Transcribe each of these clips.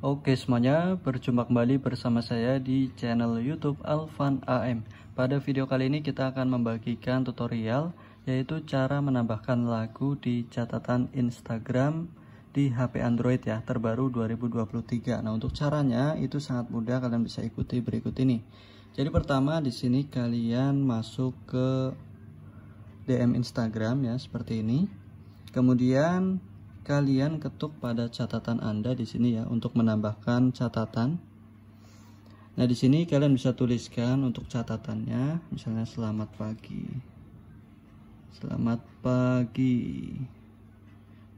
Oke semuanya, berjumpa kembali bersama saya di channel YouTube Alvan AM. Pada video kali ini kita akan membagikan tutorial yaitu cara menambahkan lagu di catatan Instagram di HP Android ya terbaru 2023. Nah, untuk caranya itu sangat mudah kalian bisa ikuti berikut ini. Jadi pertama di sini kalian masuk ke DM Instagram ya seperti ini. Kemudian kalian ketuk pada catatan Anda di sini ya untuk menambahkan catatan. Nah, di sini kalian bisa tuliskan untuk catatannya, misalnya selamat pagi. Selamat pagi.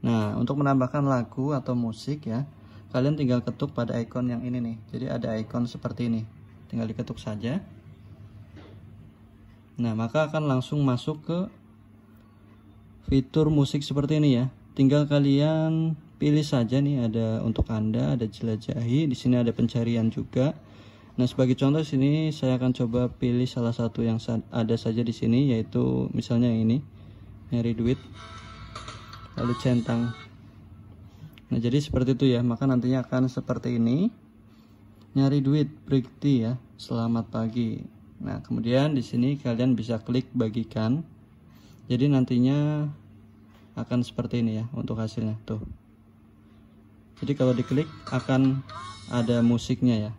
Nah, untuk menambahkan lagu atau musik ya, kalian tinggal ketuk pada icon yang ini nih. Jadi ada icon seperti ini. Tinggal diketuk saja. Nah, maka akan langsung masuk ke fitur musik seperti ini ya tinggal kalian pilih saja nih ada untuk anda ada jelajahi di sini ada pencarian juga nah sebagai contoh sini saya akan coba pilih salah satu yang ada saja di sini yaitu misalnya yang ini nyari duit lalu centang nah jadi seperti itu ya maka nantinya akan seperti ini nyari duit berikti ya selamat pagi nah kemudian di sini kalian bisa klik bagikan jadi nantinya akan seperti ini ya untuk hasilnya tuh jadi kalau diklik akan ada musiknya ya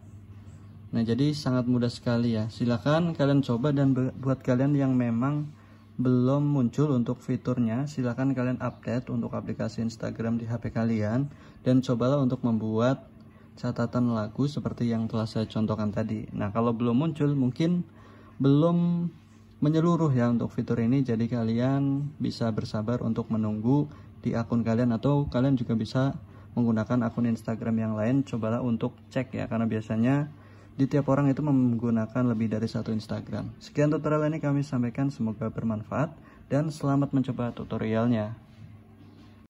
nah jadi sangat mudah sekali ya silahkan kalian coba dan buat kalian yang memang belum muncul untuk fiturnya silahkan kalian update untuk aplikasi Instagram di HP kalian dan cobalah untuk membuat catatan lagu seperti yang telah saya contohkan tadi nah kalau belum muncul mungkin belum menyeluruh ya untuk fitur ini jadi kalian bisa bersabar untuk menunggu di akun kalian atau kalian juga bisa menggunakan akun Instagram yang lain cobalah untuk cek ya karena biasanya di tiap orang itu menggunakan lebih dari satu Instagram. Sekian tutorial ini kami sampaikan semoga bermanfaat dan selamat mencoba tutorialnya.